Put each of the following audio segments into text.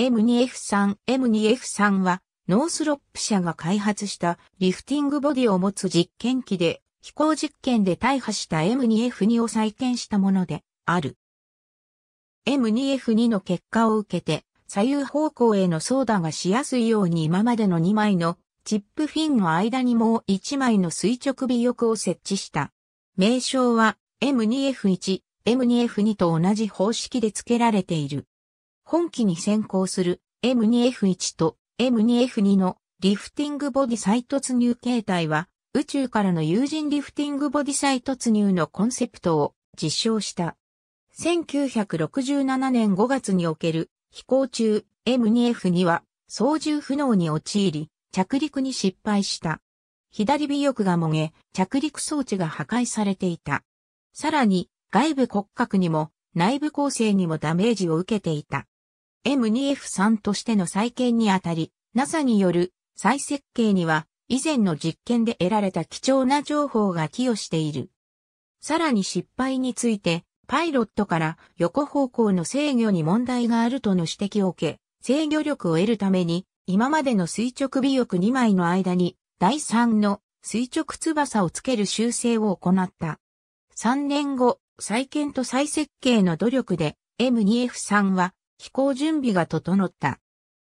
M2F3、M2F3 は、ノースロップ社が開発したリフティングボディを持つ実験機で、飛行実験で大破した M2F2 を再建したものである。M2F2 の結果を受けて、左右方向への操舵がしやすいように今までの2枚のチップフィンの間にもう1枚の垂直尾翼を設置した。名称は M2F1、M2F2 と同じ方式で付けられている。本機に先行する M2F1 と M2F2 のリフティングボディ再突入形態は宇宙からの有人リフティングボディ再突入のコンセプトを実証した。1967年5月における飛行中 M2F2 は操縦不能に陥り着陸に失敗した。左尾翼がもげ着陸装置が破壊されていた。さらに外部骨格にも内部構成にもダメージを受けていた。M2F3 としての再建にあたり、NASA による再設計には以前の実験で得られた貴重な情報が寄与している。さらに失敗について、パイロットから横方向の制御に問題があるとの指摘を受け、制御力を得るために、今までの垂直尾翼2枚の間に、第3の垂直翼をつける修正を行った。3年後、再建と再設計の努力で、M2F3 は飛行準備が整った。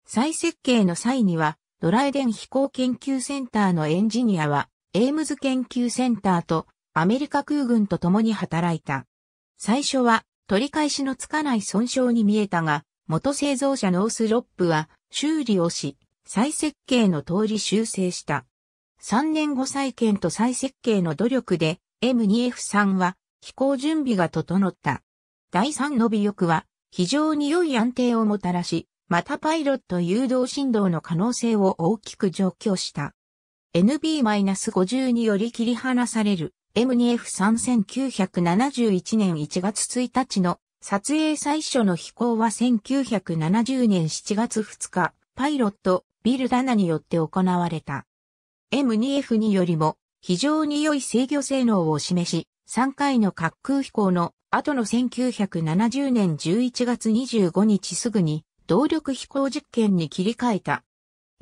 再設計の際には、ドライデン飛行研究センターのエンジニアは、エイムズ研究センターとアメリカ空軍と共に働いた。最初は取り返しのつかない損傷に見えたが、元製造者ノースロップは修理をし、再設計の通り修正した。3年後再建と再設計の努力で M2F3 は飛行準備が整った。第3の尾翼は非常に良い安定をもたらし、またパイロット誘導振動の可能性を大きく除去した。NB-50 により切り離される M2F3971 年1月1日の撮影最初の飛行は1970年7月2日、パイロット、ビル・ダナによって行われた。M2F によりも非常に良い制御性能を示し、3回の滑空飛行の後の1970年11月25日すぐに動力飛行実験に切り替えた。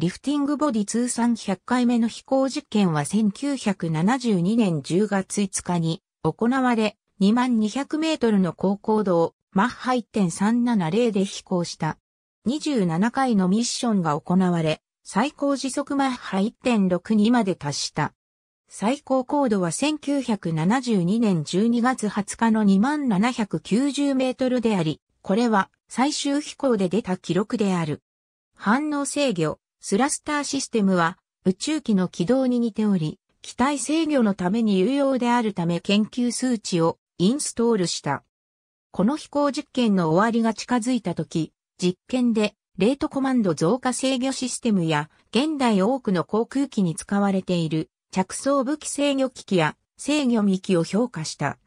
リフティングボディ通算100回目の飛行実験は1972年10月5日に行われ、2200メートルの高高度をマッハ1.370で飛行した。27回のミッションが行われ、最高時速マッハ1.62まで達した。最高高度は1972年12月20日の2790メートルであり、これは最終飛行で出た記録である。反応制御、スラスターシステムは宇宙機の軌道に似ており、機体制御のために有用であるため研究数値をインストールした。この飛行実験の終わりが近づいた時、実験でレートコマンド増加制御システムや現代多くの航空機に使われている着装武器制御機器や制御幹を評価した。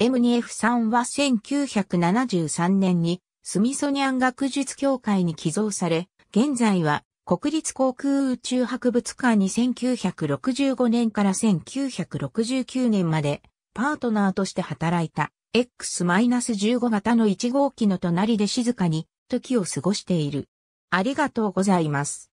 M2F3 は1973年にスミソニアン学術協会に寄贈され、現在は国立航空宇宙博物館に1965年から1969年までパートナーとして働いた X-15 型の1号機の隣で静かに時を過ごしている。ありがとうございます。